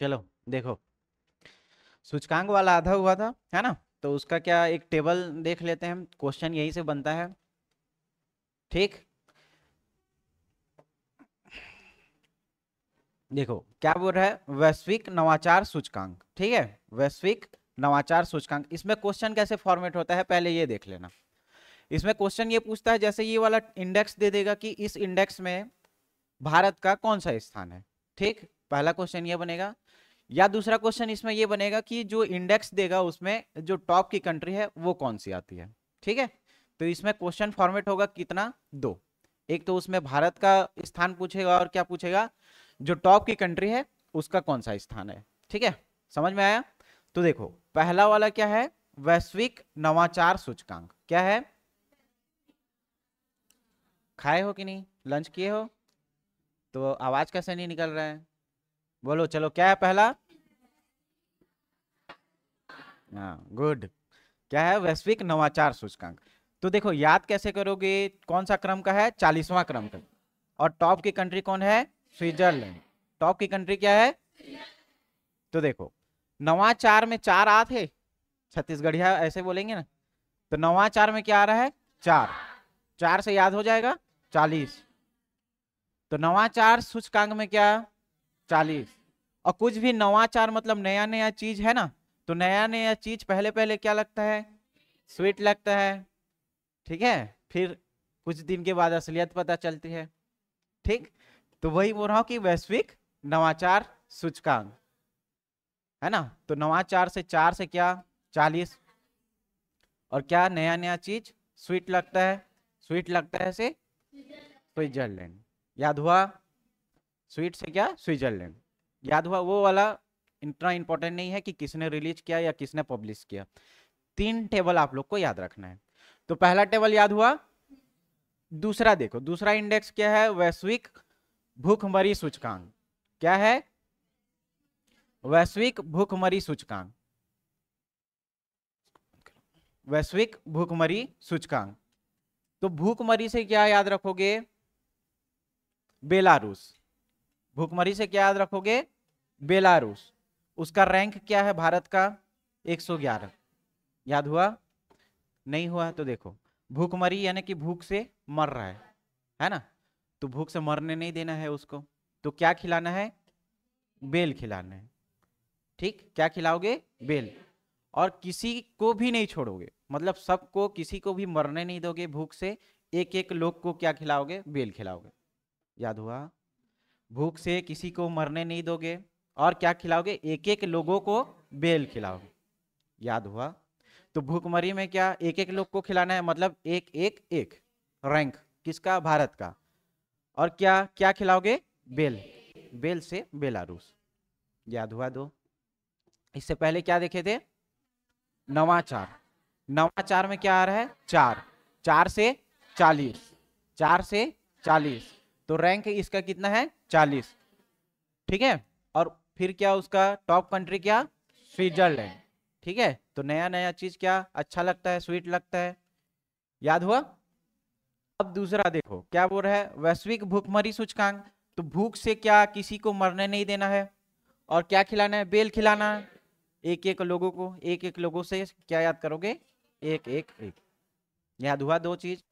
चलो देखो सूचकांक वाला आधा हुआ था है ना तो उसका क्या एक टेबल देख लेते हैं क्वेश्चन यही से बनता है ठीक देखो क्या बोल रहा है वैश्विक नवाचार सूचकांक ठीक है वैश्विक नवाचार सूचकांक इसमें क्वेश्चन कैसे फॉर्मेट होता है पहले ये देख लेना इसमें क्वेश्चन ये पूछता है जैसे ये वाला इंडेक्स दे देगा कि इस इंडेक्स में भारत का कौन सा स्थान है ठीक पहला क्वेश्चन ये बनेगा या दूसरा क्वेश्चन इसमें यह बनेगा कि जो इंडेक्स देगा उसमें जो टॉप की कंट्री है वो कौन सी आती है ठीक है तो इसमें क्वेश्चन फॉर्मेट होगा कितना दो एक तो उसमें भारत का स्थान पूछेगा और क्या पूछेगा जो टॉप की कंट्री है उसका कौन सा स्थान है ठीक है समझ में आया तो देखो पहला वाला क्या है वैश्विक नवाचार सूचकांक क्या है खाए हो कि नहीं लंच किए हो तो आवाज कैसे नहीं निकल रहा है बोलो चलो क्या है पहला गुड हाँ, क्या है वैश्विक नवाचार सूचकांक तो देखो याद कैसे करोगे कौन सा क्रम का है चालीसवां क्रम का और टॉप की कंट्री कौन है स्विट्जरलैंड टॉप की कंट्री क्या है तो देखो नवाचार में चार आ थे छत्तीसगढ़िया ऐसे बोलेंगे ना तो नवाचार में क्या आ रहा है चार चार से याद हो जाएगा चालीस तो नवाचार सूचकांक में क्या चालीस और कुछ भी नवाचार मतलब नया नया चीज है ना तो नया नया चीज पहले पहले क्या लगता है स्वीट लगता है ठीक है फिर कुछ दिन के बाद असलियत पता चलती है ठीक तो वही बोल रहा हूँ कि वैश्विक नवाचार सूचकांक है ना तो नवाचार से चार से क्या चालीस और क्या नया नया चीज स्वीट लगता है स्वीट लगता है से स्विट्जरलैंड याद हुआ स्वीट से क्या स्विट्जरलैंड याद हुआ वो वाला इतना इंपॉर्टेंट नहीं है कि किसने रिलीज किया या किसने पब्लिश किया तीन टेबल आप लोग को याद रखना है तो पहला टेबल याद हुआ दूसरा देखो दूसरा इंडेक्स क्या है वैश्विक भूखमरी सूचकांक क्या है वैश्विक भूखमरी सूचकांक वैश्विक भूखमरी सूचकांक तो भूखमरी से क्या याद रखोगे बेलारूस भूखमरी से क्या याद रखोगे बेलारूस उसका रैंक क्या है भारत का 111 याद हुआ नहीं हुआ तो देखो भूखमरी यानी कि भूख से मर रहा है है ना तो भूख से मरने नहीं देना है उसको तो क्या खिलाना है बेल खिलाना है ठीक क्या खिलाओगे बेल और किसी को भी नहीं छोड़ोगे मतलब सबको किसी को भी मरने नहीं दोगे भूख से एक एक लोग को क्या खिलाओगे बेल खिलाओगे याद हुआ भूख से किसी को मरने नहीं दोगे और क्या खिलाओगे एक एक लोगों को बेल खिलाओगे याद हुआ तो भूखमरी में क्या एक एक लोग को खिलाना है मतलब एक एक एक रैंक किसका भारत का और क्या क्या खिलाओगे बेल बेल से बेलारूस याद हुआ दो इससे पहले क्या देखे थे नवाचार नवाचार में क्या आ रहा है चार चार से चालीस चार से चालीस तो रैंक इसका कितना है चालीस ठीक है और फिर क्या उसका टॉप कंट्री क्या स्विट्जरलैंड ठीक है तो नया नया चीज क्या अच्छा लगता है स्वीट लगता है याद हुआ अब दूसरा देखो क्या बोल रहा है वैश्विक भूखमरी सूचकांक तो भूख से क्या किसी को मरने नहीं देना है और क्या खिलाना है बेल खिलाना है एक एक लोगों को एक एक लोगों से क्या याद करोगे एक एक एक याद हुआ दो चीज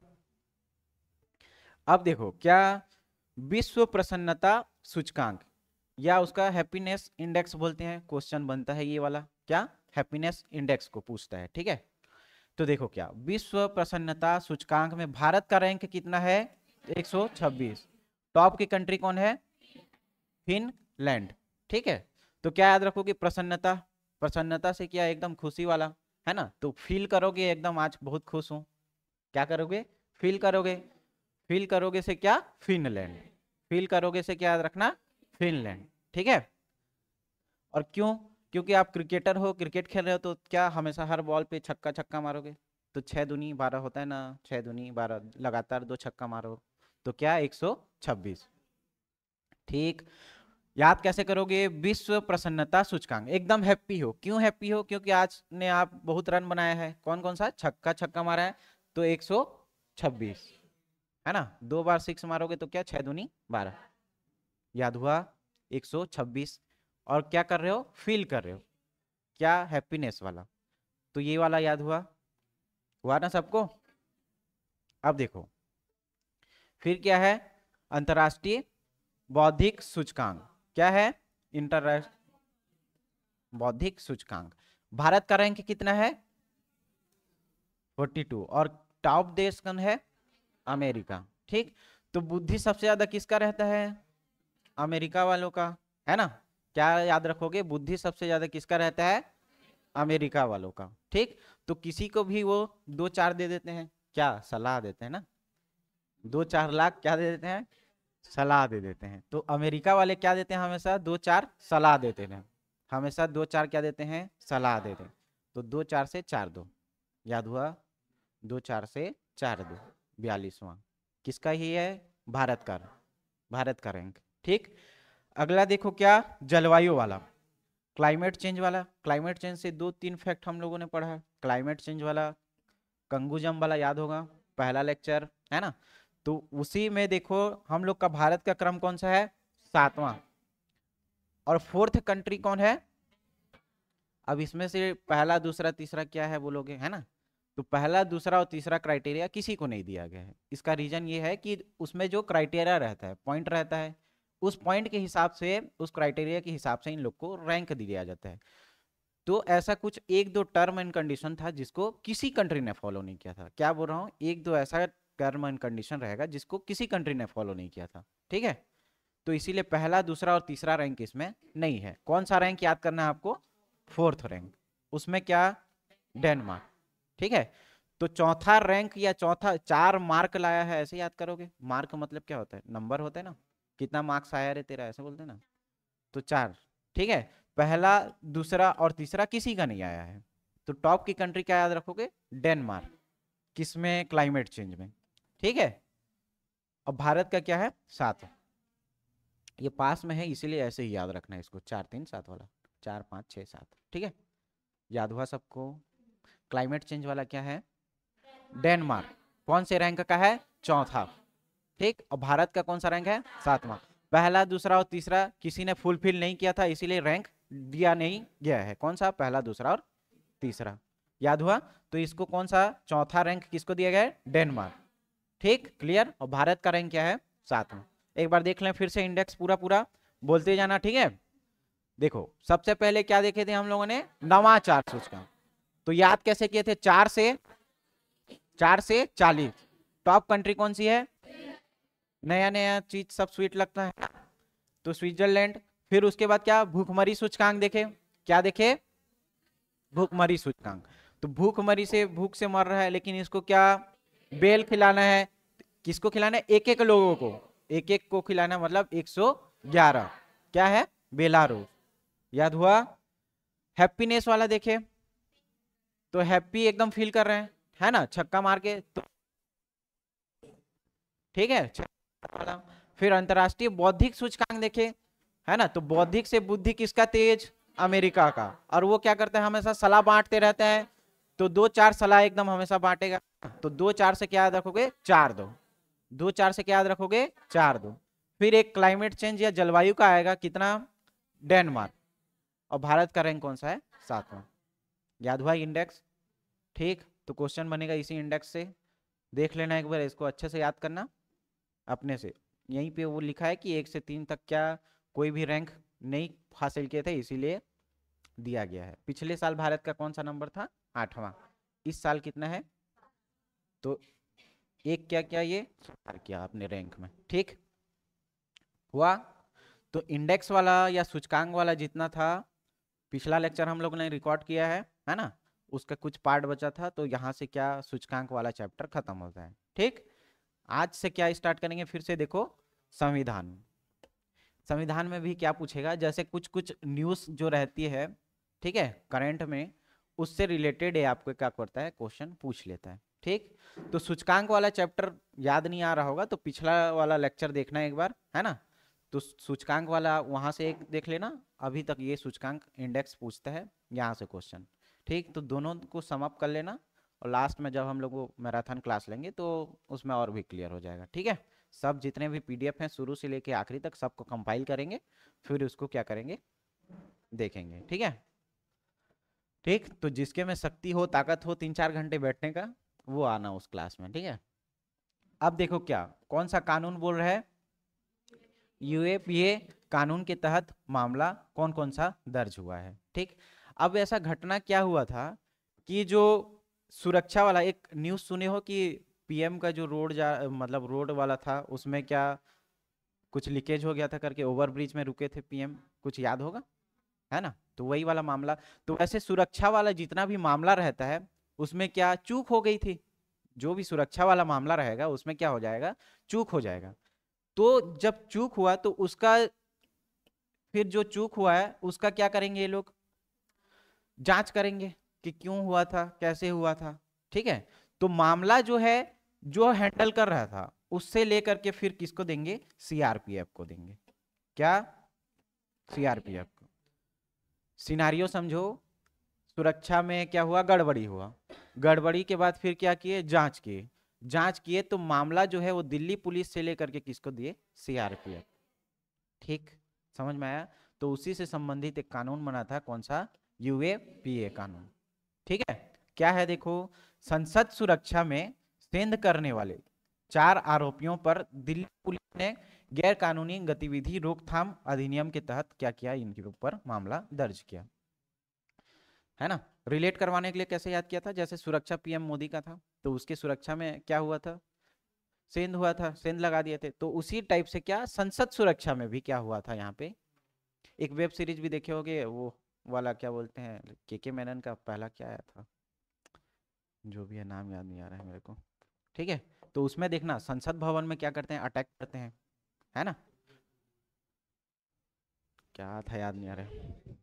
अब देखो क्या विश्व प्रसन्नता सूचकांक या उसका हैप्पीनेस इंडेक्स बोलते हैं क्वेश्चन बनता है ये वाला क्या हैप्पीनेस इंडेक्स को पूछता है ठीक है तो देखो क्या विश्व प्रसन्नता सूचकांक में भारत का रैंक कितना है 126 टॉप की कंट्री कौन है फिनलैंड ठीक है तो क्या याद रखो कि प्रसन्नता प्रसन्नता से क्या एकदम खुशी वाला है ना तो फील करोगे एकदम आज बहुत खुश हूँ क्या करोगे फील करोगे फील करोगे से क्या फिनलैंड फील करोगे से क्या याद रखना फिनलैंड ठीक है और क्यों क्योंकि आप क्रिकेटर हो क्रिकेट खेल रहे हो तो क्या हमेशा हर बॉल पे छक्का छक्का मारोगे तो छः दुनी बारह होता है ना छः दुनी बारह लगातार दो छक्का मारो तो क्या एक सौ छब्बीस ठीक याद कैसे करोगे विश्व प्रसन्नता सूचकांक एकदम हैप्पी हो क्यों हैप्पी हो क्योंकि आज ने आप बहुत रन बनाया है कौन कौन सा छक्का छक्का मारा है तो एक सौ छब्बीस है ना दो बार सिक्स मारोगे तो क्या छह दूनी बारह याद हुआ एक सौ छब्बीस और क्या कर रहे हो फील कर रहे हो क्या हैप्पीनेस वाला तो ये वाला याद हुआ हुआ ना सबको अब देखो फिर क्या है अंतर्राष्ट्रीय बौद्धिक सूचकांक क्या है इंटरराष्ट्रीय बौद्धिक सूचकांक भारत का रैंक कितना है 42 और टॉप देश कौन है अमेरिका ठीक तो बुद्धि सबसे ज्यादा किसका रहता है अमेरिका वालों का है ना क्या याद रखोगे बुद्धि सबसे ज्यादा किसका रहता है अमेरिका वालों का ठीक तो किसी को भी वो दो चार दे देते हैं क्या सलाह देते हैं ना दो चार लाख क्या दे देते हैं सलाह दे देते हैं तो अमेरिका वाले क्या देते हैं हमेशा दो चार सलाह देते हैं हमेशा दो चार क्या देते हैं सलाह देते हैं तो दो चार से चार दो याद हुआ दो चार से चार दो बयालीसवां किसका ही है भारत का भारत का रैंक ठीक अगला देखो क्या जलवायु वाला क्लाइमेट चेंज वाला क्लाइमेट चेंज से दो तीन फैक्ट हम लोगों ने पढ़ा है क्लाइमेट चेंज वाला कंगूजम वाला याद होगा पहला लेक्चर है ना तो उसी में देखो हम लोग का भारत का क्रम कौन सा है सातवां और फोर्थ कंट्री कौन है अब इसमें से पहला दूसरा तीसरा क्या है बोलोगे है ना तो पहला दूसरा और तीसरा क्राइटेरिया किसी को नहीं दिया गया है इसका रीज़न ये है कि उसमें जो क्राइटेरिया रहता है पॉइंट रहता है उस पॉइंट के हिसाब से उस क्राइटेरिया के हिसाब से इन लोग को रैंक दिया जाता है तो ऐसा कुछ एक दो टर्म एंड कंडीशन था जिसको किसी कंट्री ने फॉलो नहीं किया था क्या बोल रहा हूँ एक दो ऐसा टर्म एंड कंडीशन रहेगा जिसको किसी कंट्री ने फॉलो नहीं किया था ठीक है तो इसीलिए पहला दूसरा और तीसरा रैंक इसमें नहीं है कौन सा रैंक याद करना है आपको फोर्थ रैंक उसमें क्या डेनमार्क ठीक है तो चौथा रैंक या चौथा चार मार्क लाया है ऐसे याद करोगे मार्क मतलब क्या होता है नंबर होता है ना कितना मार्क्स आया रे तेरा ऐसे बोलते ना तो चार ठीक है पहला दूसरा और तीसरा किसी का नहीं आया है तो टॉप की कंट्री क्या याद रखोगे डेनमार्क किसमें क्लाइमेट चेंज में ठीक है और भारत का क्या है सात ये पास में है इसीलिए ऐसे ही याद रखना है इसको चार तीन सात वाला चार पाँच छः सात ठीक है याद हुआ सबको क्लाइमेट चेंज वाला क्या है डेनमार्क कौन से रैंक का है चौथा ठीक और भारत का कौन सा रैंक है सातवां पहला दूसरा और तीसरा किसी ने फुलफिल नहीं किया था इसीलिए रैंक दिया नहीं गया है कौन सा पहला दूसरा और तीसरा याद हुआ तो इसको कौन सा चौथा रैंक किसको दिया गया है डेनमार्क ठीक क्लियर और भारत का रैंक क्या है सातवां एक बार देख लें फिर से इंडेक्स पूरा पूरा बोलते जाना ठीक है देखो सबसे पहले क्या देखे थे हम लोगों ने नवाचार सूचकांक तो याद कैसे किए थे चार से चार से चालीस टॉप कंट्री कौन सी है नया नया चीज सब स्वीट लगता है तो स्विट्जरलैंड फिर उसके बाद क्या भूखमरी सूचकांक देखे क्या देखे भूखमरी सूचकांक तो भूखमरी से भूख से मर रहा है लेकिन इसको क्या बेल खिलाना है किसको खिलाना है एक एक लोगों को एक एक को खिलाना मतलब 111 क्या है बेलारो याद हुआ हैप्पीनेस वाला देखे तो हैप्पी एकदम फील कर रहे हैं है ना छक्का मार के तो ठीक है फिर अंतरराष्ट्रीय बौद्धिक सूचकांक देखे है ना तो बौद्धिक से बुद्धि किसका तेज अमेरिका का और वो क्या करते हैं हमेशा सलाह बांटते रहते हैं तो दो चार सलाह एकदम हमेशा बांटेगा तो दो चार से क्या याद रखोगे चार दो दो चार से क्या याद रखोगे चार दो फिर एक क्लाइमेट चेंज या जलवायु का आएगा कितना डेनमार्क और भारत का रैंक कौन सा है सातवां याद हुआ इंडेक्स ठीक तो क्वेश्चन बनेगा इसी इंडेक्स से देख लेना एक बार इसको अच्छे से याद करना अपने से यहीं पे वो लिखा है कि एक से तीन तक क्या कोई भी रैंक नहीं हासिल किए थे इसीलिए दिया गया है पिछले साल भारत का कौन सा नंबर था आठवां इस साल कितना है तो एक क्या क्या ये सुधार किया अपने रैंक में ठीक हुआ तो इंडेक्स वाला या सूचकांक वाला जितना था पिछला लेक्चर हम लोग ने रिकॉर्ड किया है है ना उसका कुछ पार्ट बचा था तो यहाँ से क्या सूचकांक वाला चैप्टर खत्म होता है ठीक आज से क्या स्टार्ट करेंगे फिर से देखो संविधान संविधान में भी क्या पूछेगा जैसे कुछ कुछ न्यूज जो रहती है ठीक है करंट में उससे रिलेटेड है आपको क्या करता है क्वेश्चन पूछ लेता है ठीक तो सूचकांक वाला चैप्टर याद नहीं आ रहा होगा तो पिछला वाला लेक्चर देखना एक बार है ना तो सूचकांक वाला वहां से एक देख लेना अभी तक ये सूचकांक इंडेक्स पूछता है यहाँ से क्वेश्चन ठीक तो दोनों को समअप कर लेना और लास्ट में जब हम लोग मैराथन क्लास लेंगे तो उसमें और भी क्लियर हो जाएगा ठीक है सब जितने भी पीडीएफ हैं शुरू से लेके आखिरी तक सबको कंपाइल करेंगे फिर उसको क्या करेंगे देखेंगे ठीक है ठीक तो जिसके में शक्ति हो ताकत हो तीन चार घंटे बैठने का वो आना उस क्लास में ठीक है अब देखो क्या कौन सा कानून बोल रहा है यूएपीए कानून के तहत मामला कौन कौन सा दर्ज हुआ है ठीक अब ऐसा घटना क्या हुआ था कि जो सुरक्षा वाला एक न्यूज़ सुने हो कि पीएम का जो रोड जा मतलब रोड वाला था उसमें क्या कुछ लीकेज हो गया था करके ओवरब्रिज में रुके थे पीएम कुछ याद होगा है ना तो वही वाला मामला तो ऐसे सुरक्षा वाला जितना भी मामला रहता है उसमें क्या चूक हो गई थी जो भी सुरक्षा वाला मामला रहेगा उसमें क्या हो जाएगा चूक हो जाएगा तो जब चूक हुआ तो उसका फिर जो चूक हुआ है उसका क्या करेंगे ये लोग जांच करेंगे कि क्यों हुआ था कैसे हुआ था ठीक है तो मामला जो है जो हैंडल कर रहा था उससे लेकर के फिर किसको देंगे सीआरपीएफ को देंगे क्या सीआरपीएफ को सिनारियो समझो सुरक्षा में क्या हुआ गड़बड़ी हुआ गड़बड़ी के बाद फिर क्या किए जांच किए जांच किए तो मामला जो है वो दिल्ली पुलिस से लेकर के किसको दिए सीआरपीएफ ठीक समझ में आया तो उसी से संबंधित एक कानून बना था कौन सा यूएपीए कानून ठीक है क्या है देखो संसद सुरक्षा में सेंध करने वाले चार आरोपियों पर दिल्ली पुलिस ने गैर कानूनी गतिविधि रोकथाम अधिनियम के तहत क्या किया इनके ऊपर मामला दर्ज किया है ना रिलेट करवाने के लिए कैसे याद किया था जैसे सुरक्षा पीएम मोदी का था तो उसके सुरक्षा में क्या हुआ था सेंध हुआ था सेंध लगा दिए थे तो उसी टाइप से क्या संसद सुरक्षा में भी क्या हुआ था यहाँ पे एक वेब सीरीज भी देखे होगे वो वाला क्या बोलते हैं के के मैनन का पहला क्या आया था जो भी है नाम याद नहीं आ रहा है मेरे को ठीक है तो उसमें देखना संसद भवन में क्या करते हैं अटैक करते हैं है ना क्या था याद नहीं आ रहा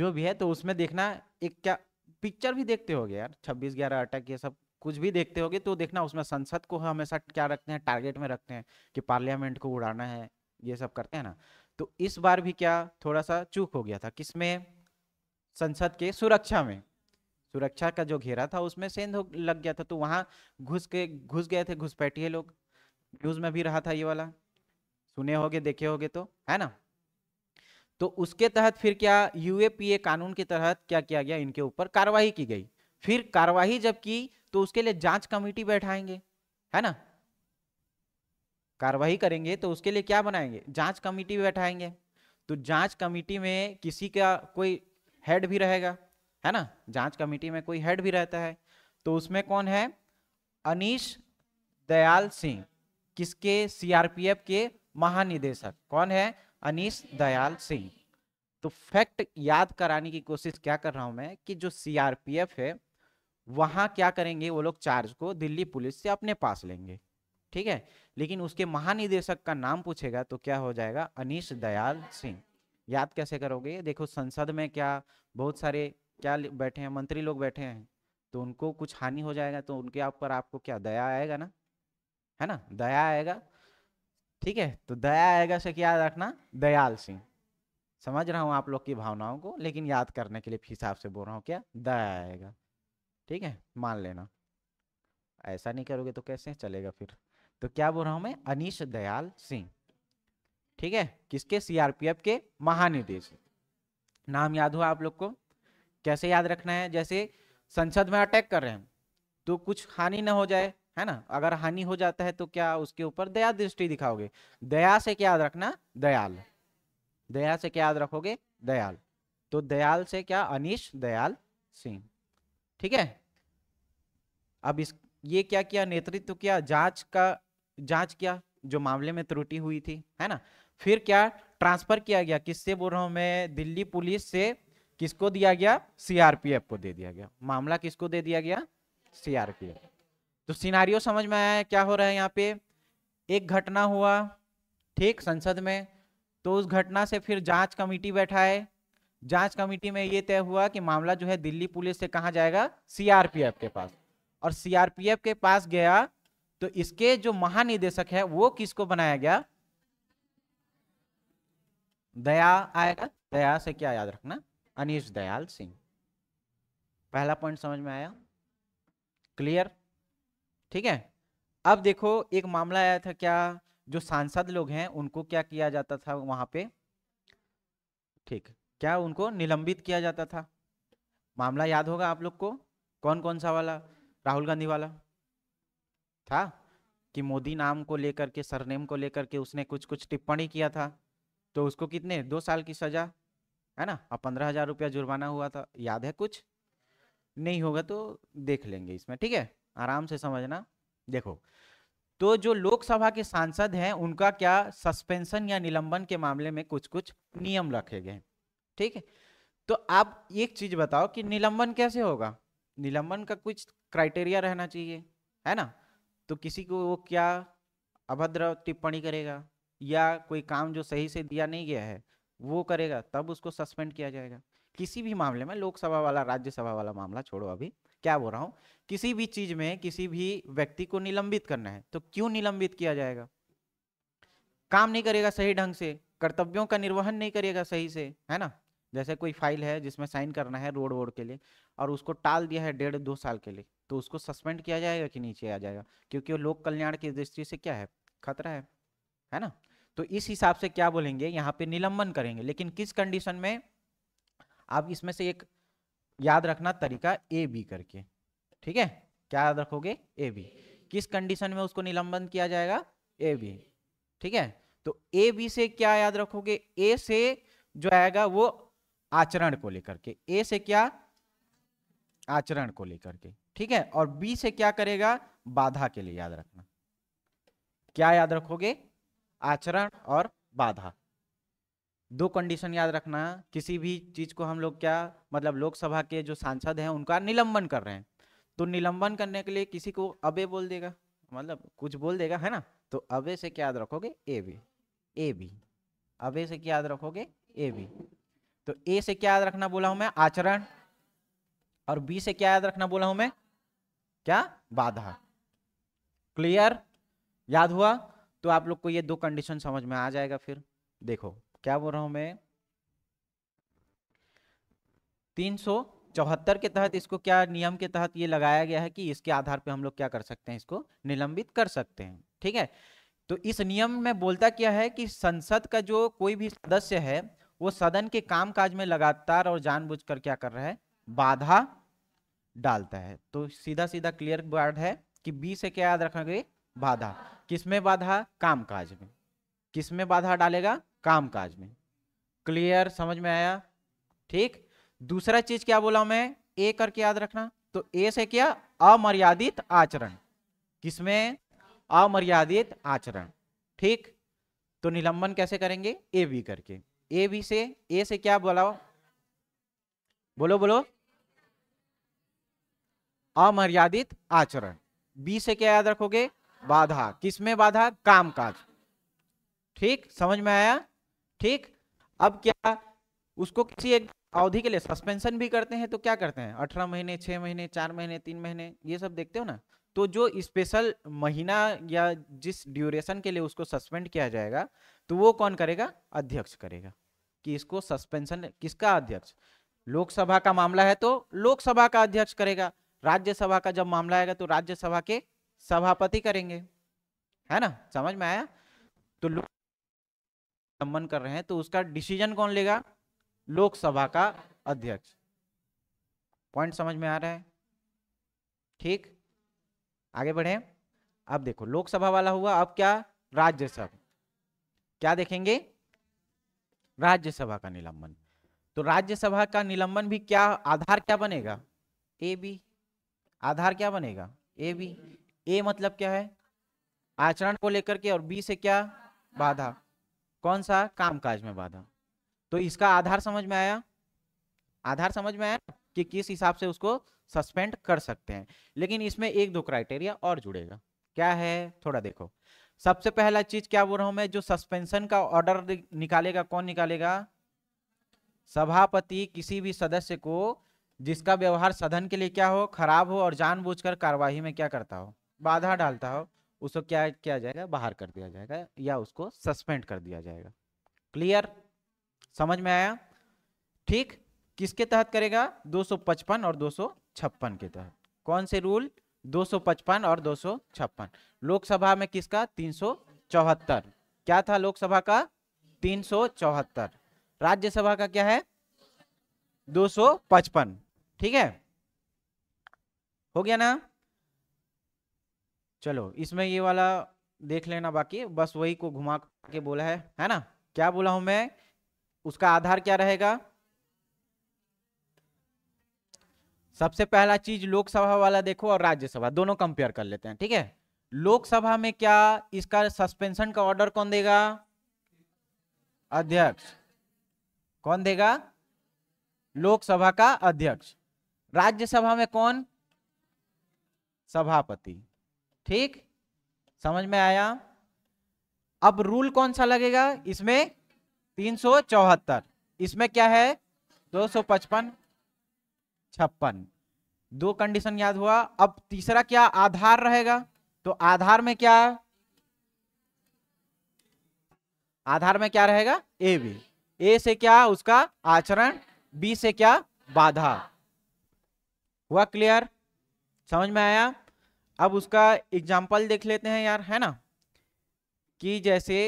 जो भी है तो उसमें देखना एक क्या पिक्चर भी देखते हो यार छब्बीस ग्यारह अटैक ये सब कुछ भी देखते हो तो देखना उसमें संसद को हमेशा क्या रखते हैं टारगेट में रखते हैं कि पार्लियामेंट को उड़ाना है ये सब करते हैं ना तो इस बार भी क्या थोड़ा सा चूक हो गया था किसमें संसद के सुरक्षा में सुरक्षा का जो घेरा था उसमें सेंध लग गया था तो वहां घुस के घुस गए थे घुसपैठिए लोग न्यूज में भी रहा था ये वाला सुने होगे देखे होगे तो है ना तो उसके तहत फिर क्या यूएपीए कानून के तहत क्या किया गया इनके ऊपर कार्रवाई की गई फिर कार्रवाई जब की तो उसके लिए जांच कमेटी बैठाएंगे है ना कार्रवाई करेंगे तो उसके लिए क्या बनाएंगे जांच कमेटी बैठाएंगे तो जांच कमेटी में किसी का कोई हेड भी रहेगा है ना जांच कमेटी में कोई हेड भी रहता है तो उसमें कौन है अनिश दयाल सिंह किसके सीआरपीएफ के महानिदेशक कौन है अनिश दयाल सिंह तो फैक्ट याद कराने की कोशिश क्या कर रहा हूं मैं कि जो सीआरपीएफ है वहां क्या करेंगे वो लोग चार्ज को दिल्ली पुलिस से अपने पास लेंगे ठीक है लेकिन उसके महानिदेशक का नाम पूछेगा तो क्या हो जाएगा अनिश दयाल सिंह याद कैसे करोगे देखो संसद में क्या बहुत सारे क्या बैठे हैं मंत्री लोग बैठे हैं तो उनको कुछ हानि हो जाएगा तो उनके आप पर आपको क्या दया आएगा ना है ना दया आएगा ठीक है तो दया आएगा से क्या रखना दयाल सिंह समझ रहा हूँ आप लोग की भावनाओं को लेकिन याद करने के लिए हिसाब से बोल रहा हूँ क्या दया आएगा ठीक है मान लेना ऐसा नहीं करोगे तो कैसे चलेगा फिर तो क्या बोल रहा हूं मैं अनिश दयाल सिंह ठीक है किसके सीआरपीएफ के महानिदेशक नाम याद हुआ आप लोग को कैसे याद रखना है जैसे संसद में अटैक कर रहे हैं तो कुछ हानि ना हो जाए है ना अगर हानि हो जाता है तो क्या उसके ऊपर दया दृष्टि दिखाओगे दया से क्या याद रखना दयाल दया से क्या याद रखोगे दयाल तो दयाल से क्या अनिश दयाल सिंह ठीक है अब इस ये क्या किया नेतृत्व किया जांच का जांच किया जो मामले में त्रुटि हुई थी है ना फिर क्या ट्रांसफर किया गया किससे बोल रहा हूँ मैं दिल्ली पुलिस से किसको दिया गया सीआरपीएफ को दे दिया गया मामला किसको दे दिया गया सीआरपीएफ तो सिनारियो समझ में आया क्या हो रहा है यहाँ पे एक घटना हुआ ठीक संसद में तो उस घटना से फिर जांच कमेटी है जांच कमेटी में ये तय हुआ कि मामला जो है दिल्ली पुलिस से कहा जाएगा सीआरपीएफ के पास और सीआरपीएफ के पास गया तो इसके जो महानिदेशक है वो किसको बनाया गया दया आएगा दया से क्या याद रखना अनिश दयाल सिंह पहला पॉइंट समझ में आया क्लियर ठीक है अब देखो एक मामला आया था क्या जो सांसद लोग हैं उनको क्या किया जाता था वहां पे ठीक क्या उनको निलंबित किया जाता था मामला याद होगा आप लोग को कौन कौन सा वाला राहुल गांधी वाला था कि मोदी नाम को लेकर के सरनेम को लेकर के उसने कुछ कुछ टिप्पणी किया था तो उसको कितने दो साल की सजा है ना और पंद्रह हजार रुपया जुर्माना हुआ था याद है कुछ नहीं होगा तो देख लेंगे इसमें ठीक है आराम से समझना देखो तो जो लोकसभा के सांसद हैं उनका क्या सस्पेंशन या निलंबन के मामले में कुछ कुछ नियम रखे गए ठीक है तो आप एक चीज बताओ कि निलंबन कैसे होगा निलंबन का कुछ क्राइटेरिया रहना चाहिए है ना तो किसी को वो क्या अभद्र टिप्पणी करेगा या कोई काम जो सही से दिया नहीं गया है वो करेगा तब उसको सस्पेंड किया जाएगा किसी भी मामले में लोकसभा वाला राज्यसभा वाला मामला छोड़ो अभी क्या बोल रहा हूँ किसी भी चीज में किसी भी व्यक्ति को निलंबित करना है तो क्यों निलंबित किया जाएगा काम नहीं करेगा सही ढंग से कर्तव्यों का निर्वहन नहीं करेगा सही से है ना जैसे कोई फाइल है जिसमें साइन करना है रोड वोड के लिए और उसको टाल दिया है डेढ़ दो साल के लिए तो उसको सस्पेंड किया जाएगा कि नीचे आ जाएगा क्योंकि वो लोक कल्याण की दृष्टि से क्या है खतरा है है ना तो इस हिसाब से क्या बोलेंगे यहाँ पे निलंबन करेंगे लेकिन किस कंडीशन में आप इसमें से एक याद रखना तरीका ए बी करके ठीक है क्या याद रखोगे ए बी किस कंडीशन में उसको निलंबन किया जाएगा ए बी ठीक है तो ए बी से क्या याद रखोगे ए से जो आएगा वो आचरण को लेकर के ए से क्या आचरण को लेकर के ठीक है और बी से क्या करेगा बाधा के लिए याद रखना क्या याद रखोगे आचरण और बाधा दो कंडीशन याद रखना किसी भी चीज को हम लोग क्या मतलब लोकसभा के जो सांसद हैं उनका निलंबन कर रहे हैं तो निलंबन करने के लिए किसी को अबे बोल देगा मतलब कुछ बोल देगा है ना तो अबे से क्या याद रखोगे ए बी ए बी अबे से क्या याद रखोगे ए बी तो ए से क्या याद रखना बोला हूं मैं आचरण और बी से क्या याद रखना बोला हूं मैं क्या बाधा क्लियर याद हुआ तो आप लोग को ये दो कंडीशन समझ में आ जाएगा फिर देखो क्या बोल रहा हूं मैं तीन सौ चौहत्तर के तहत इसको क्या नियम के तहत ये लगाया गया है कि इसके आधार पे हम लोग क्या कर सकते हैं इसको निलंबित कर सकते हैं ठीक है तो इस नियम में बोलता क्या है कि संसद का जो कोई भी सदस्य है वो सदन के कामकाज में लगातार और जानबूझकर क्या कर रहा है बाधा डालता है तो सीधा सीधा क्लियर वर्ड है कि बी से क्या याद रखेंगे बाधा किसमें बाधा कामकाज में किसमें बाधा डालेगा कामकाज में क्लियर समझ में आया ठीक दूसरा चीज क्या बोला मैं ए करके याद रखना तो ए से क्या अमर्यादित आचरण किसमें अमर्यादित आचरण ठीक तो निलंबन कैसे करेंगे ए बी करके ए बी से ए से क्या बोला बोलो बोलो अमर्यादित आचरण बी से क्या याद रखोगे बाधा किसमें बाधा कामकाज ठीक समझ में आया ठीक अब क्या उसको किसी एक अवधि के लिए सस्पेंशन भी करते हैं तो क्या करते हैं अठारह महीने छह महीने चार महीने तीन महीने ये सब देखते हो ना तो जो स्पेशल महीना या जिस ड्यूरेशन के लिए उसको सस्पेंड किया जाएगा तो वो कौन करेगा अध्यक्ष करेगा कि इसको सस्पेंशन किसका अध्यक्ष लोकसभा का मामला है तो लोकसभा का अध्यक्ष करेगा राज्यसभा का जब मामला आएगा तो राज्यसभा के सभापति करेंगे है ना समझ में आया तो लोग सम्मन कर रहे हैं तो उसका डिसीजन कौन लेगा लोकसभा का अध्यक्ष पॉइंट समझ में आ रहा है ठीक आगे बढ़े अब देखो लोकसभा वाला हुआ अब क्या राज्यसभा क्या देखेंगे राज्यसभा का निलंबन तो राज्यसभा का निलंबन भी क्या आधार क्या बनेगा ए बी आधार क्या बनेगा ए बी ए मतलब क्या है आचरण को लेकर के और बी से क्या बाधा कौन सा कामकाज में बाधा तो इसका आधार समझ में आया आधार समझ में आया कि किस हिसाब से उसको सस्पेंड कर सकते हैं लेकिन इसमें एक दो क्राइटेरिया और जुड़ेगा क्या है थोड़ा देखो सबसे पहला चीज क्या बोल रहा हूं मैं जो सस्पेंशन का ऑर्डर निकालेगा कौन निकालेगा सभापति किसी भी सदस्य को जिसका व्यवहार सदन के लिए क्या हो खराब हो और जानबूझकर कार्यवाही में क्या करता हो बाधा डालता हो उसको क्या किया जाएगा बाहर कर दिया जाएगा या उसको सस्पेंड कर दिया जाएगा क्लियर समझ में आया ठीक किसके तहत करेगा 255 और 256 के तहत कौन से रूल 255 और 256 लोकसभा में किसका तीन क्या था लोकसभा का तीन राज्यसभा का क्या है 255 ठीक है हो गया ना चलो इसमें ये वाला देख लेना बाकी बस वही को घुमा के बोला है है ना क्या बोला हूं मैं उसका आधार क्या रहेगा सबसे पहला चीज लोकसभा वाला देखो और राज्यसभा दोनों कंपेयर कर लेते हैं ठीक है लोकसभा में क्या इसका सस्पेंशन का ऑर्डर कौन देगा अध्यक्ष कौन देगा लोकसभा का अध्यक्ष राज्यसभा में कौन सभापति ठीक समझ में आया अब रूल कौन सा लगेगा इसमें तीन सौ चौहत्तर इसमें क्या है दो सौ पचपन छप्पन दो कंडीशन याद हुआ अब तीसरा क्या आधार रहेगा तो आधार में क्या आधार में क्या रहेगा ए बी ए से क्या उसका आचरण बी से क्या बाधा हुआ क्लियर समझ में आया अब उसका एग्जाम्पल देख लेते हैं यार है ना कि जैसे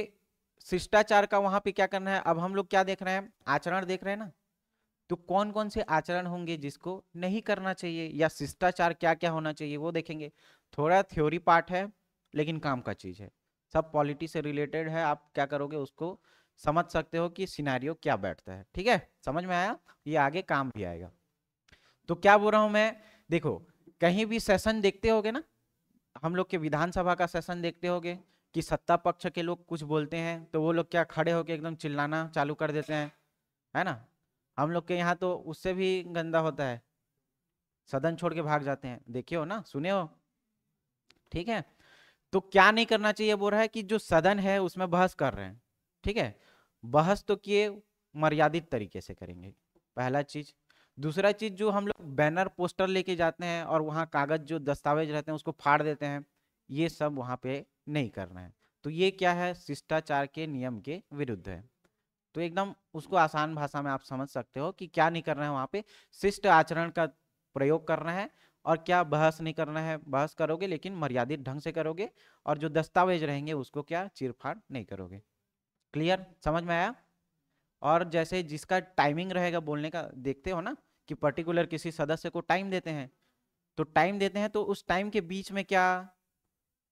शिष्टाचार का वहां पे क्या करना है अब हम लोग क्या देख रहे हैं आचरण देख रहे हैं ना तो कौन कौन से आचरण होंगे जिसको नहीं करना चाहिए या शिष्टाचार क्या क्या होना चाहिए वो देखेंगे थोड़ा थ्योरी पार्ट है लेकिन काम का चीज़ है सब पॉलिटी से रिलेटेड है आप क्या करोगे उसको समझ सकते हो कि सिनारियो क्या बैठता है ठीक है समझ में आया ये आगे काम भी आएगा तो क्या बोल रहा हूँ मैं देखो कहीं भी सेशन देखते होगे ना हम लोग के विधानसभा का सेशन देखते होगे कि सत्ता पक्ष के लोग कुछ बोलते हैं तो वो लोग क्या खड़े होकर एकदम चिल्लाना चालू कर देते हैं है ना हम लोग के यहाँ तो उससे भी गंदा होता है सदन छोड़ के भाग जाते हैं देखे हो ना सुने हो ठीक है तो क्या नहीं करना चाहिए बोल रहा है कि जो सदन है उसमें बहस कर रहे हैं ठीक है बहस तो किए मर्यादित तरीके से करेंगे पहला चीज दूसरा चीज जो हम लोग बैनर पोस्टर लेके जाते हैं और वहाँ कागज जो दस्तावेज रहते हैं उसको फाड़ देते हैं ये सब वहाँ पे नहीं करना है तो ये क्या है शिष्टाचार के नियम के विरुद्ध है तो एकदम उसको आसान भाषा में आप समझ सकते हो कि क्या नहीं करना है वहाँ पे शिष्ट आचरण का प्रयोग करना है और क्या बहस नहीं करना है बहस करोगे लेकिन मर्यादित ढंग से करोगे और जो दस्तावेज रहेंगे उसको क्या चिरफाड़ नहीं करोगे क्लियर समझ में आया और जैसे जिसका टाइमिंग रहेगा बोलने का देखते हो ना कि पर्टिकुलर किसी सदस्य को टाइम देते हैं तो टाइम देते हैं तो उस टाइम के बीच में क्या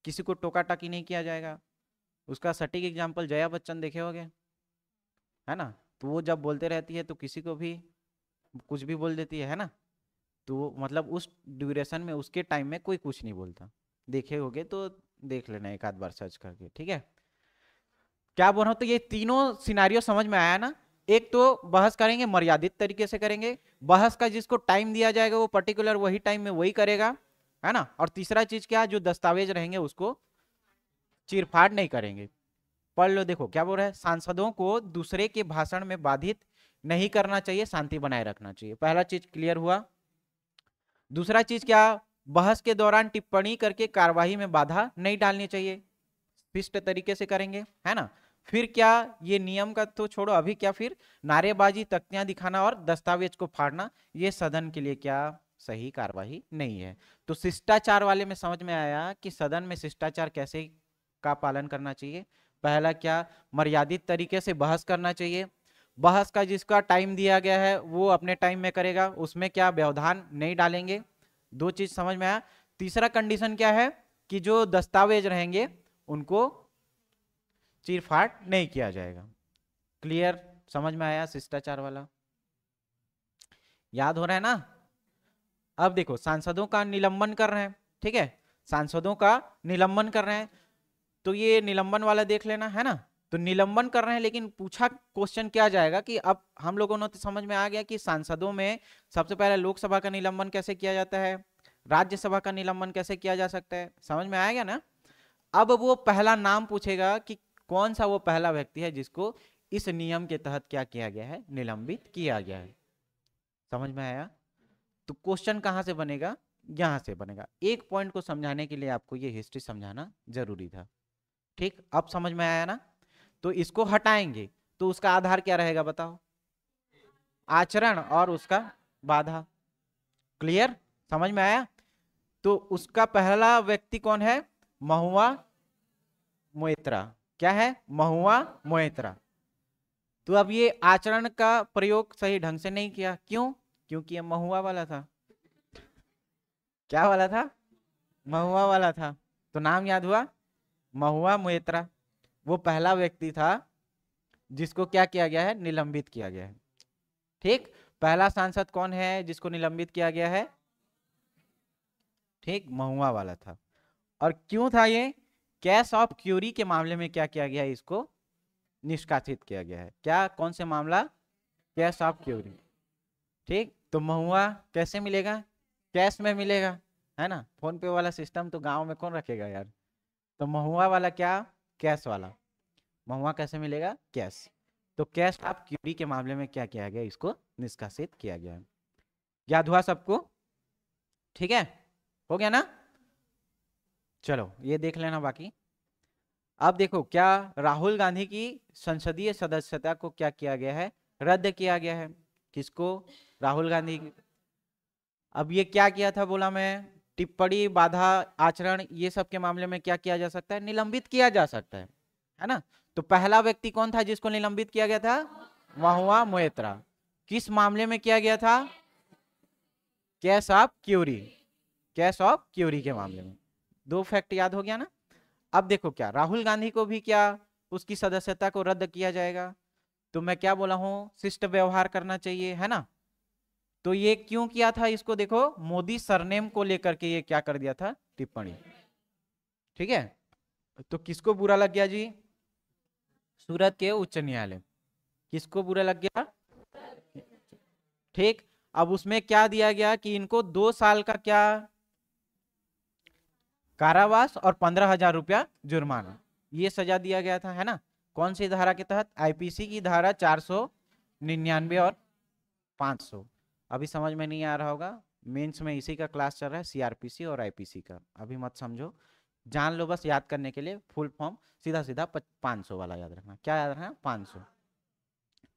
किसी को टोका टाकी नहीं किया जाएगा उसका सटीक एग्जाम्पल जया बच्चन देखे होगे है ना तो वो जब बोलते रहती है तो किसी को भी कुछ भी बोल देती है, है ना तो मतलब उस ड्यूरेशन में उसके टाइम में कोई कुछ नहीं बोलता देखे होगे तो देख लेना एक आध बार सर्च करके ठीक है क्या बोल रहा हूँ तो ये तीनों सिनारियों समझ में आया ना एक तो बहस करेंगे मर्यादित तरीके से करेंगे बहस का जिसको टाइम दिया जाएगा वो पर्टिकुलर वही टाइम में वही करेगा है ना और तीसरा चीज क्या जो दस्तावेज रहेंगे उसको चिरफाड़ नहीं करेंगे पढ़ लो देखो क्या बोल रहा है सांसदों को दूसरे के भाषण में बाधित नहीं करना चाहिए शांति बनाए रखना चाहिए पहला चीज क्लियर हुआ दूसरा चीज क्या बहस के दौरान टिप्पणी करके कार्यवाही में बाधा नहीं डालनी चाहिए स्पष्ट तरीके से करेंगे है ना फिर क्या ये नियम का तो छोड़ो अभी क्या फिर नारेबाजी तख्तियां दिखाना और दस्तावेज को फाड़ना ये सदन के लिए क्या सही कार्यवाही नहीं है तो शिष्टाचार वाले में समझ में आया कि सदन में शिष्टाचार कैसे का पालन करना चाहिए पहला क्या मर्यादित तरीके से बहस करना चाहिए बहस का जिसका टाइम दिया गया है वो अपने टाइम में करेगा उसमें क्या व्यवधान नहीं डालेंगे दो चीज समझ में आया तीसरा कंडीशन क्या है कि जो दस्तावेज रहेंगे उनको चीरफाट नहीं किया जाएगा क्लियर समझ में आया शिष्टाचार वाला याद हो रहा है ना अब देखो सांसदों का निलंबन कर रहे हैं ठीक है सांसदों का निलंबन कर रहे हैं तो ये निलंबन वाला देख लेना है ना तो निलंबन कर रहे हैं लेकिन पूछा क्वेश्चन क्या जाएगा कि अब हम लोगों ने तो समझ में आ गया कि सांसदों में सबसे पहले लोकसभा का निलंबन कैसे किया जाता है राज्यसभा का निलंबन कैसे किया जा सकता है समझ में आएगा ना अब वो पहला नाम पूछेगा कि कौन सा वो पहला व्यक्ति है जिसको इस नियम के तहत क्या किया गया है निलंबित किया गया है समझ में आया तो क्वेश्चन कहाँ से बनेगा यहाँ से बनेगा एक पॉइंट को समझाने के लिए आपको ये हिस्ट्री समझाना जरूरी था ठीक अब समझ में आया ना तो इसको हटाएंगे तो उसका आधार क्या रहेगा बताओ आचरण और उसका बाधा क्लियर समझ में आया तो उसका पहला व्यक्ति कौन है महुआ मोहित्रा क्या है महुआ मोहित्रा तो अब ये आचरण का प्रयोग सही ढंग से नहीं किया क्यों क्योंकि ये महुआ वाला था क्या वाला था महुआ वाला था तो नाम याद हुआ महुआ मुहेत्रा वो पहला व्यक्ति था जिसको क्या किया गया है निलंबित किया गया है ठीक पहला सांसद कौन है जिसको निलंबित किया गया है ठीक महुआ वाला था और क्यों था ये कैश ऑफ क्यूरी के मामले में क्या किया गया है इसको निष्कासित किया गया है क्या कौन से मामला कैश ऑफ क्यूरी ठीक तो महुआ कैसे मिलेगा कैश में मिलेगा है ना फोन पे वाला सिस्टम तो गांव में कौन रखेगा यार तो महुआ वाला क्या कैश वाला महुआ कैसे मिलेगा कैश तो कैश आप क्यूरी के मामले में क्या किया गया इसको निष्कासित किया गया याद हुआ सबको ठीक है हो गया ना चलो ये देख लेना बाकी अब देखो क्या राहुल गांधी की संसदीय सदस्यता को क्या किया गया है रद्द किया गया है किसको राहुल गांधी अब ये क्या किया था बोला मैं टिप्पणी बाधा आचरण ये सब के मामले में क्या किया जा सकता है निलंबित किया जा सकता है है ना तो पहला व्यक्ति कौन था जिसको निलंबित किया गया था महुआ मोहित्रा किस मामले में किया गया था cash of query cash of query के मामले में दो फैक्ट याद हो गया ना अब देखो क्या राहुल गांधी को भी क्या उसकी सदस्यता को रद्द किया जाएगा तो मैं क्या बोला हूँ शिष्ट व्यवहार करना चाहिए है ना तो ये क्यों किया था इसको देखो मोदी सरनेम को लेकर के ये क्या कर दिया था टिप्पणी ठीक है तो किसको बुरा लग गया जी सूरत के उच्च न्यायालय किसको बुरा लग गया ठीक अब उसमें क्या दिया गया कि इनको दो साल का क्या कारावास और पंद्रह हजार रुपया जुर्माना ये सजा दिया गया था है ना कौन सी धारा के तहत आईपीसी की धारा चार सौ निन्यानवे और पांच सौ अभी समझ में नहीं आ रहा होगा मेंस में इसी का क्लास चल रहा है सीआरपीसी और आईपीसी का अभी मत समझो जान लो बस याद करने के लिए फुल फॉर्म सीधा सीधा पाँच सौ वाला याद रखना क्या याद रखना पाँच सौ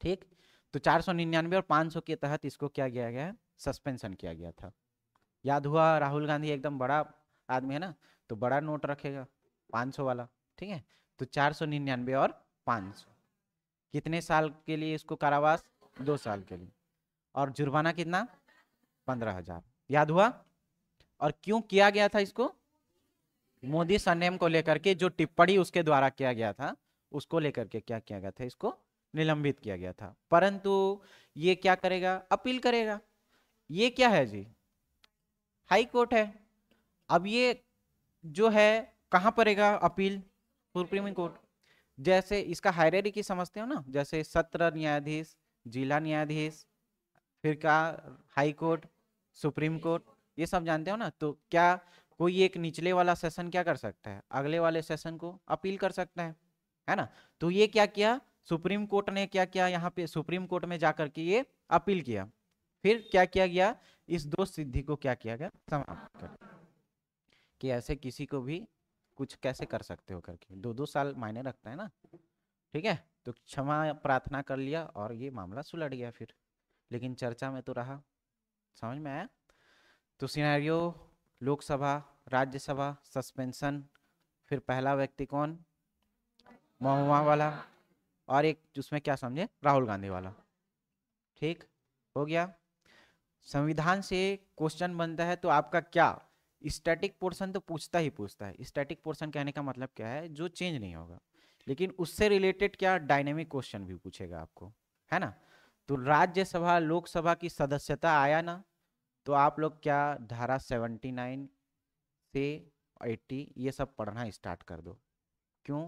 ठीक तो चार सौ निन्यानवे और पाँच सौ के तहत इसको क्या किया गया है सस्पेंशन किया गया था याद हुआ राहुल गांधी एकदम बड़ा आदमी है ना तो बड़ा नोट रखेगा पाँच सौ वाला ठीक है तो चार सौ निन्यानवे और पाँच सौ कितने साल के लिए इसको कारावास दो साल के लिए और जुर्माना कितना पंद्रह हजार याद हुआ और क्यों किया गया था इसको मोदी सरनेम को लेकर के जो टिप्पणी उसके द्वारा किया गया था उसको लेकर के क्या किया गया था इसको निलंबित किया गया था परंतु ये क्या करेगा अपील करेगा ये क्या है जी हाई कोर्ट है अब ये जो है कहां पड़ेगा अपील सुप्रीम कोर्ट जैसे इसका हायरेरी की समझते हो ना जैसे सत्र न्यायाधीश जिला न्यायाधीश फिर कहा हाई कोर्ट सुप्रीम कोर्ट ये सब जानते हो ना तो क्या कोई एक निचले वाला सेशन क्या कर सकता है अगले वाले सेशन को अपील कर सकता है है ना तो ये क्या किया सुप्रीम कोर्ट ने क्या किया यहाँ पे सुप्रीम कोर्ट में जाकर के ये अपील किया फिर क्या किया गया इस दो सिद्धि को क्या किया गया समाप्त कर कि ऐसे किसी को भी कुछ कैसे कर सकते हो करके दो दो साल मायने रखता है ना ठीक है तो क्षमा प्रार्थना कर लिया और ये मामला सुलट गया फिर लेकिन चर्चा में तो रहा समझ में आया तो सिनेरियो लोकसभा राज्यसभा सस्पेंशन फिर पहला व्यक्ति कौन महुआ वाला और एक उसमें क्या समझे राहुल गांधी वाला ठीक हो गया संविधान से क्वेश्चन बनता है तो आपका क्या स्टैटिक पोर्शन तो पूछता ही पूछता है स्टैटिक पोर्शन कहने का मतलब क्या है जो चेंज नहीं होगा लेकिन उससे रिलेटेड क्या डायनेमिक क्वेश्चन भी पूछेगा आपको है ना तो राज्यसभा लोकसभा की सदस्यता आया ना तो आप लोग क्या धारा 79 से 80 ये सब पढ़ना स्टार्ट कर दो क्यों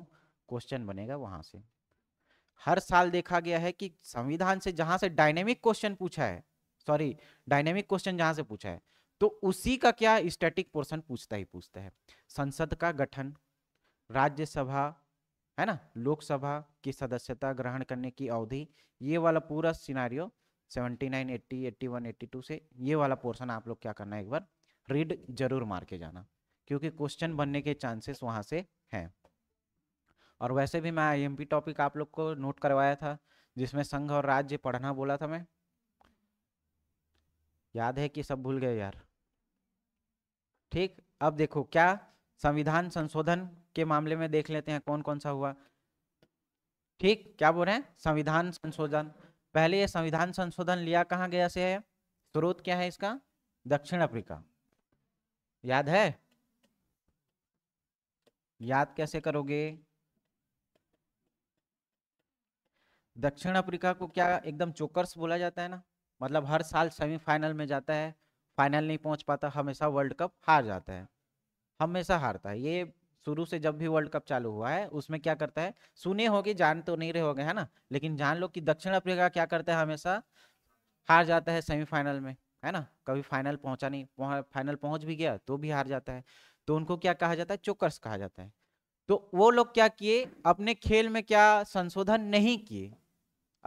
क्वेश्चन बनेगा वहां से हर साल देखा गया है कि संविधान से जहां से डायनेमिक क्वेश्चन पूछा है सॉरी डायनेमिक क्वेश्चन जहां से पूछा है तो उसी का क्या स्टैटिक पोर्शन पूछता ही पूछता है संसद का गठन राज्यसभा है ना लोकसभा की सदस्यता ग्रहण करने की अवधि ये वाला पूरा सिनारियो 79, 80, 81, 82 से ये वाला पोर्शन आप लोग क्या करना है एक बार रीड जरूर मार के जाना क्योंकि क्वेश्चन बनने के चांसेस वहाँ से हैं और वैसे भी मैं आईएमपी टॉपिक आप लोग को नोट करवाया था जिसमें संघ और राज्य पढ़ना बोला था मैं याद है कि सब भूल गए यार ठीक अब देखो क्या संविधान संशोधन के मामले में देख लेते हैं कौन कौन सा हुआ ठीक क्या बोल रहे हैं संविधान संशोधन पहले ये संविधान संशोधन लिया कहाँ गया से है स्रोत क्या है इसका दक्षिण अफ्रीका याद है याद कैसे करोगे दक्षिण अफ्रीका को क्या एकदम चोकर्स बोला जाता है ना मतलब हर साल सेमीफाइनल में जाता है फाइनल नहीं पहुंच पाता हमेशा वर्ल्ड कप हार जाता है हमेशा हारता है ये शुरू से जब भी वर्ल्ड कप चालू हुआ है उसमें क्या करता है सुने होगे जान तो नहीं रहे होंगे है ना लेकिन जान लो कि दक्षिण अफ्रीका क्या करता है हमेशा हार जाता है सेमीफाइनल में है ना कभी फाइनल पहुंचा नहीं फाइनल पहुंच भी गया तो भी हार जाता है तो उनको क्या कहा जाता है चोकर्स कहा जाता है तो वो लोग क्या किए अपने खेल में क्या संशोधन नहीं किए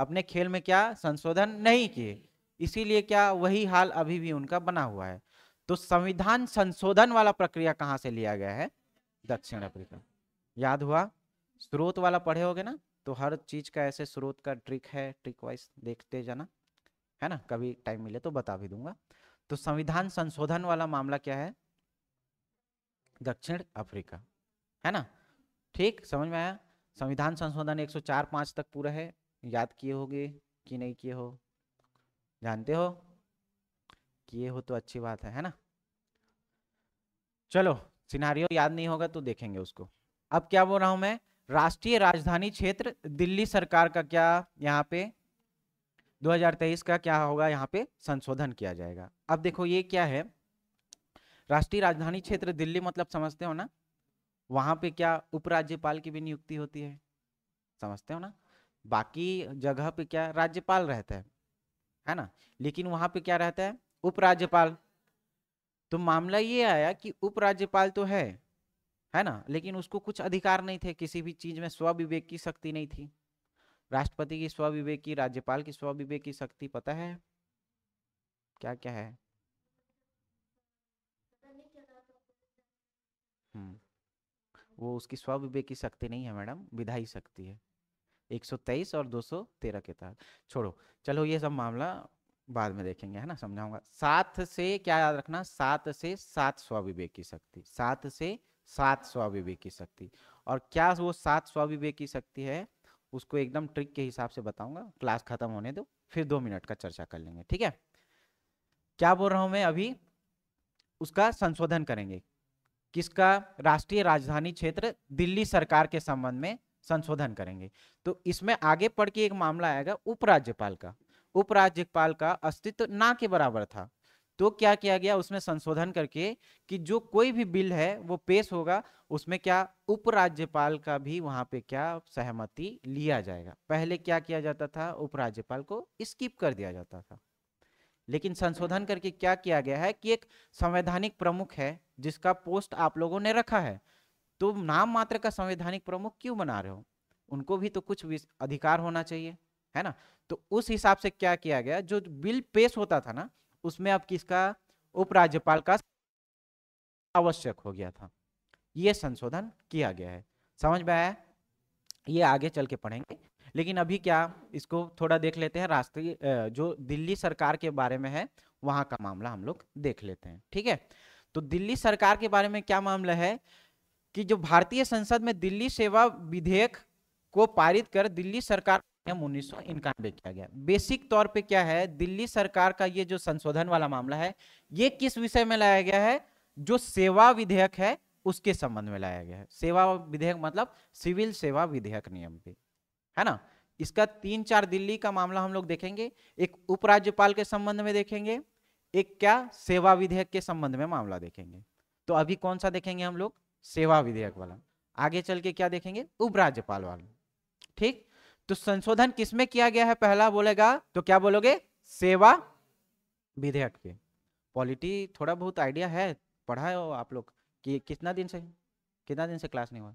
अपने खेल में क्या संशोधन नहीं किए इसीलिए क्या वही हाल अभी भी उनका बना हुआ है तो संविधान संशोधन वाला प्रक्रिया कहां से लिया गया है दक्षिण अफ्रीका याद हुआ स्रोत वाला पढ़े होगे ना तो हर चीज का ऐसे स्रोत का ट्रिक है ट्रिक वाइज देखते जाना है ना कभी टाइम मिले तो बता भी दूंगा तो संविधान संशोधन वाला मामला क्या है दक्षिण अफ्रीका है ना ठीक समझ में आया संविधान संशोधन 104 5 तक पूरा है याद किए होगे कि नहीं किए हो जानते हो किए हो तो अच्छी बात है है ना चलो सिनारियो याद नहीं होगा तो देखेंगे उसको अब क्या बोल रहा हूं मैं राष्ट्रीय राजधानी क्षेत्र दिल्ली सरकार का क्या यहाँ पे 2023 का क्या होगा यहाँ पे संशोधन किया जाएगा अब देखो ये क्या है राष्ट्रीय राजधानी क्षेत्र दिल्ली मतलब समझते हो ना वहां पे क्या उपराज्यपाल की भी नियुक्ति होती है समझते हो ना बाकी जगह पे क्या राज्यपाल रहता है है ना लेकिन वहां पे क्या रहता है उपराज्यपाल तो मामला ये आया कि उपराज्यपाल तो है है ना लेकिन उसको कुछ अधिकार नहीं थे किसी भी चीज में स्वविवेक की शक्ति नहीं थी राष्ट्रपति की स्वविवेक की राज्यपाल की स्वविवेक की शक्ति पता है क्या क्या है हम्म, वो उसकी स्वविवेक की शक्ति नहीं है मैडम विधायी शक्ति है 123 और 213 के तहत छोड़ो चलो ये सब मामला बाद में देखेंगे है ना समझाऊंगा सात से क्या याद रखना सात से सात स्वाविवेक की शक्ति सात से सात स्वाविवेक की शक्ति और क्या वो सात स्वाविवेक की शक्ति है उसको एकदम ट्रिक के हिसाब से बताऊंगा क्लास खत्म होने दो फिर दो मिनट का चर्चा कर लेंगे ठीक है क्या बोल रहा हूं मैं अभी उसका संशोधन करेंगे किसका राष्ट्रीय राजधानी क्षेत्र दिल्ली सरकार के संबंध में संशोधन करेंगे तो इसमें आगे पढ़ के एक मामला आएगा उपराज्यपाल का उपराज्यपाल का अस्तित्व ना के बराबर था तो क्या किया गया उसमें संशोधन करके कि जो कोई भी बिल है वो पेश होगा उसमें क्या उपराज्यपाल का भी वहां पे क्या सहमति लिया जाएगा पहले क्या किया जाता था उपराज्यपाल को स्किप कर दिया जाता था लेकिन संशोधन करके क्या किया गया है कि एक संवैधानिक प्रमुख है जिसका पोस्ट आप लोगों ने रखा है तो नाम मात्र का संवैधानिक प्रमुख क्यों बना रहे हो उनको भी तो कुछ अधिकार होना चाहिए है ना तो उस हिसाब से क्या किया गया जो बिल पेश होता था ना उसमें अब किसका उपराज्यपाल का आवश्यक हो गया था ये संशोधन किया गया है समझ में आया ये आगे चल के पढ़ेंगे लेकिन अभी क्या इसको थोड़ा देख लेते हैं राष्ट्रीय जो दिल्ली सरकार के बारे में है वहां का मामला हम लोग देख लेते हैं ठीक है तो दिल्ली सरकार के बारे में क्या मामला है कि जो भारतीय संसद में दिल्ली सेवा विधेयक को पारित कर दिल्ली सरकार अधिनियम उन्नीस किया गया बेसिक तौर पे क्या है दिल्ली सरकार का ये जो संशोधन वाला मामला है ये किस विषय में लाया गया है जो सेवा विधेयक है उसके संबंध में लाया गया है सेवा विधेयक मतलब सिविल सेवा विधेयक नियम पे है ना इसका तीन चार दिल्ली का मामला हम लोग देखेंगे एक उपराज्यपाल के संबंध में देखेंगे एक क्या सेवा विधेयक के संबंध में मामला देखेंगे तो अभी कौन सा देखेंगे हम लोग सेवा विधेयक वाला आगे चल के क्या देखेंगे उपराज्यपाल वाला ठीक तो संशोधन किसमें किया गया है पहला बोलेगा तो क्या बोलोगे सेवा विधेयक पे पॉलिटी थोड़ा बहुत आइडिया है पढ़ा है आप लोग कि कितना दिन से कितना दिन से क्लास नहीं हुआ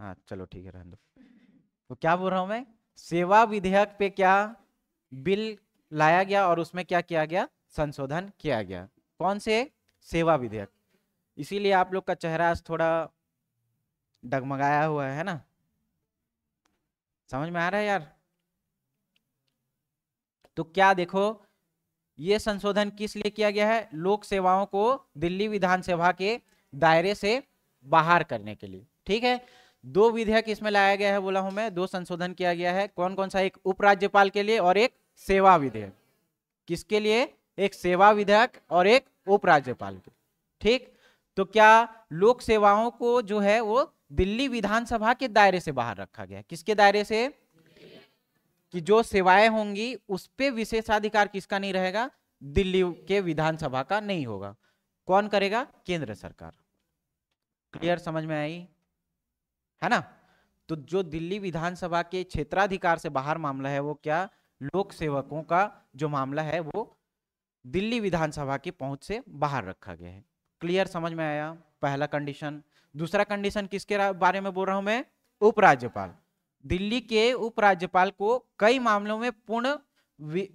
हाँ चलो ठीक है रहने दो तो क्या बोल रहा हूँ मैं सेवा विधेयक पे क्या बिल लाया गया और उसमें क्या किया गया संशोधन किया गया कौन से सेवा विधेयक इसीलिए आप लोग का चेहरा थोड़ा डगमगाया हुआ है ना समझ में आ रहा है यार तो क्या देखो ये संशोधन किस लिए किया गया है लोक सेवाओं को दिल्ली विधानसभा के दायरे से बाहर करने के लिए ठीक है दो विधेयक इसमें लाया गया है बोला हूं मैं दो संशोधन किया गया है कौन कौन सा एक उपराज्यपाल के लिए और एक सेवा विधेयक किसके लिए एक सेवा विधेयक और एक उपराज्यपाल के ठीक तो क्या लोक सेवाओं को जो है वो दिल्ली विधानसभा के दायरे से बाहर रखा गया किसके दायरे से कि जो सेवाएं होंगी उस पर विशेषाधिकार किसका नहीं रहेगा दिल्ली के विधानसभा का नहीं होगा कौन करेगा केंद्र सरकार क्लियर समझ में आई है ना तो जो दिल्ली विधानसभा के क्षेत्राधिकार से बाहर मामला है वो क्या लोक सेवकों का जो मामला है वो दिल्ली विधानसभा की पहुंच से बाहर रखा गया है क्लियर समझ में आया पहला कंडीशन दूसरा कंडीशन किसके बारे में बोल रहा हूं मैं उपराज्यपाल दिल्ली के उपराज्यपाल को कई मामलों में पूर्ण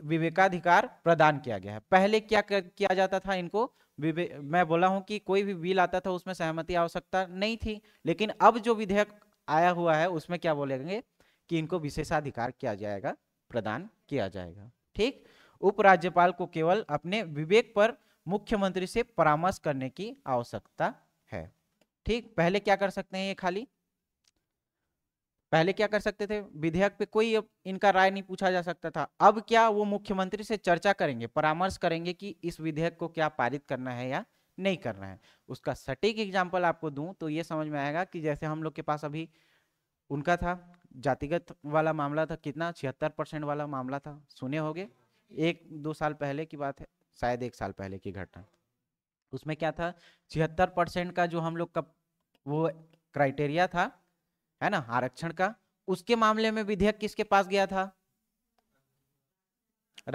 विवेकाधिकार प्रदान किया गया है पहले क्या किया जाता था इनको मैं बोला हूं कि कोई भी बिल आता था उसमें सहमति आवश्यकता नहीं थी लेकिन अब जो विधेयक आया हुआ है उसमें क्या बोलेंगे कि इनको विशेषाधिकार किया जाएगा प्रदान किया जाएगा ठीक उपराज्यपाल को केवल अपने विवेक पर मुख्यमंत्री से परामर्श करने की आवश्यकता ठीक पहले क्या कर सकते हैं ये खाली पहले क्या कर सकते थे विधेयक पे कोई इनका राय नहीं पूछा जा सकता था अब क्या वो मुख्यमंत्री से चर्चा करेंगे परामर्श करेंगे कि इस विधेयक को क्या पारित करना है या नहीं करना है उसका सटीक एग्जाम्पल आपको दूं तो ये समझ में आएगा कि जैसे हम लोग के पास अभी उनका था जातिगत वाला मामला था कितना छिहत्तर परसेंट वाला मामला था सुने होगे एक दो साल पहले की बात है शायद एक साल पहले की घटना उसमें क्या था छिहत्तर परसेंट का जो हम लोग का वो क्राइटेरिया था है ना आरक्षण का उसके मामले में विधेयक किसके पास गया था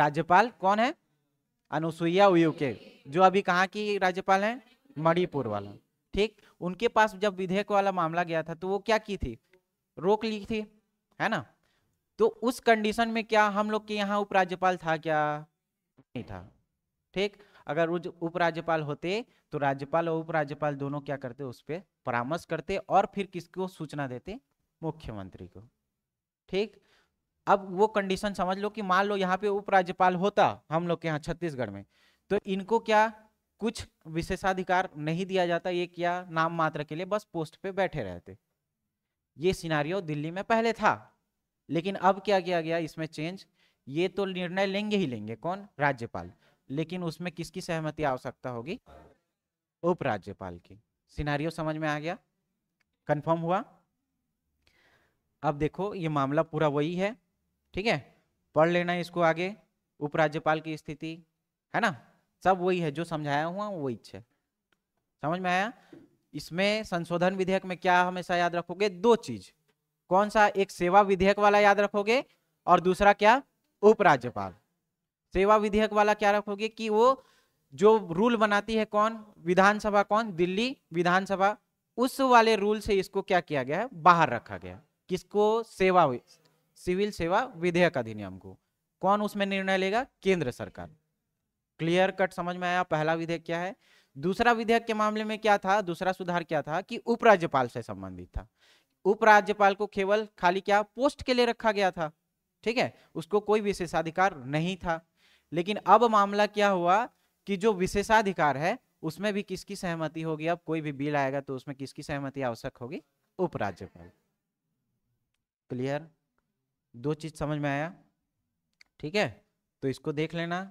राज्यपाल कौन है अनुसुईया उयू जो अभी कहा की राज्यपाल है मणिपुर वाला ठीक उनके पास जब विधेयक वाला मामला गया था तो वो क्या की थी रोक ली थी है ना तो उस कंडीशन में क्या हम लोग के यहाँ उपराज्यपाल था क्या नहीं था ठीक अगर उपराज्यपाल होते तो राज्यपाल और उपराज्यपाल दोनों क्या करते उस पर परामर्श करते और फिर किसको सूचना देते मुख्यमंत्री को ठीक अब वो कंडीशन समझ लो कि मान लो यहाँ पे उपराज्यपाल होता हम लोग के यहाँ छत्तीसगढ़ में तो इनको क्या कुछ विशेषाधिकार नहीं दिया जाता ये क्या नाम मात्र के लिए बस पोस्ट पे बैठे रहते ये सिनारियो दिल्ली में पहले था लेकिन अब क्या किया गया इसमें चेंज ये तो निर्णय लेंगे ही लेंगे कौन राज्यपाल लेकिन उसमें किसकी सहमति आवश्यकता होगी उपराज्यपाल की सिनारियो समझ में आ गया कंफर्म हुआ अब देखो ये मामला पूरा वही है ठीक है पढ़ लेना इसको आगे उपराज्यपाल की स्थिति है ना सब वही है जो समझाया हुआ वही है समझ में आया इसमें संशोधन विधेयक में क्या हमेशा याद रखोगे दो चीज कौन सा एक सेवा विधेयक वाला याद रखोगे और दूसरा क्या उपराज्यपाल सेवा विधेयक वाला क्या रखोगे कि वो जो रूल बनाती है कौन विधानसभा कौन दिल्ली विधानसभा उस वाले रूल से इसको क्या किया गया है बाहर रखा गया किसको सेवा सिविल सेवा विधेयक अधिनियम को कौन उसमें निर्णय लेगा केंद्र सरकार क्लियर कट समझ में आया पहला विधेयक क्या है दूसरा विधेयक के मामले में क्या था दूसरा सुधार क्या था कि उपराज्यपाल से संबंधित था उपराज्यपाल को केवल खाली क्या पोस्ट के लिए रखा गया था ठीक है उसको कोई विशेषाधिकार नहीं था लेकिन अब मामला क्या हुआ कि जो विशेषाधिकार है उसमें भी किसकी सहमति होगी अब कोई भी बिल आएगा तो उसमें किसकी सहमति आवश्यक होगी उपराज्यपाल क्लियर दो चीज समझ में आया ठीक है तो इसको देख लेना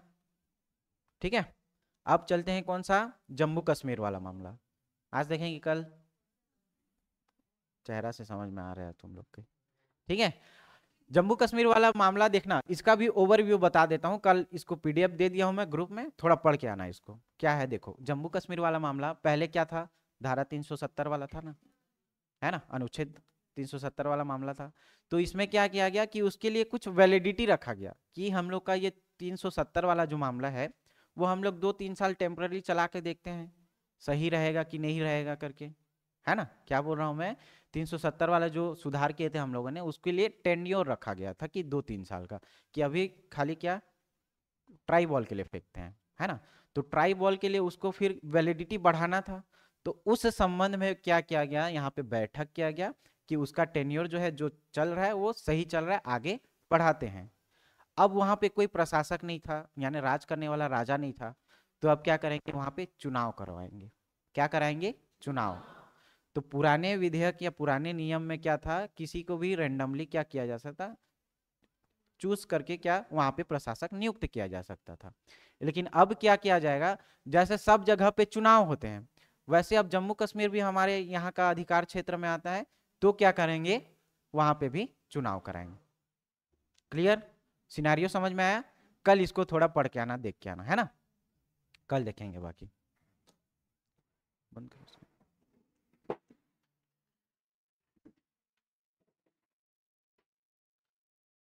ठीक है अब चलते हैं कौन सा जम्मू कश्मीर वाला मामला आज देखेंगे कल चेहरा से समझ में आ रहा है तुम लोग के ठीक है जम्मू कश्मीर वाला मामला देखना इसका भी ओवरव्यू बता देता हूँ कल इसको पीडीएफ दे दिया हूँ मैं ग्रुप में थोड़ा पढ़ के आना इसको क्या है देखो जम्मू कश्मीर वाला मामला पहले क्या था धारा 370 वाला था ना है ना अनुच्छेद 370 वाला मामला था तो इसमें क्या किया गया कि उसके लिए कुछ वैलिडिटी रखा गया कि हम लोग का ये 370 वाला जो मामला है वो हम लोग दो तीन साल टेम्पररी चला के देखते हैं सही रहेगा कि नहीं रहेगा करके है ना क्या बोल रहा हूँ मैं सत्तर वाला जो सुधार किए थे हम लोगों ने उसके लिए टेन्योर रखा गया था कि दो तीन साल का कि अभी खाली क्या ट्राई बॉल के लिए फेंकते हैं है ना तो ट्राई बॉल के लिए उसको फिर वैलिडिटी बढ़ाना था तो उस संबंध में क्या किया गया यहाँ पे बैठक किया गया कि उसका टेन्योर जो है जो चल रहा है वो सही चल रहा है आगे बढ़ाते हैं अब वहाँ पे कोई प्रशासक नहीं था यानी राज करने वाला राजा नहीं था तो अब क्या करेंगे वहाँ पे चुनाव करवाएंगे क्या कराएंगे चुनाव तो पुराने विधेयक या पुराने नियम में क्या था किसी को भी रेंडमली क्या किया जा सकता चूज करके क्या वहां पे प्रशासक नियुक्त किया जा सकता था लेकिन अब क्या किया जाएगा जैसे सब जगह पे चुनाव होते हैं वैसे अब जम्मू कश्मीर भी हमारे यहाँ का अधिकार क्षेत्र में आता है तो क्या करेंगे वहां पे भी चुनाव कराएंगे क्लियर सिनारियो समझ में आया कल इसको थोड़ा पढ़ के आना देख के आना है ना कल देखेंगे बाकी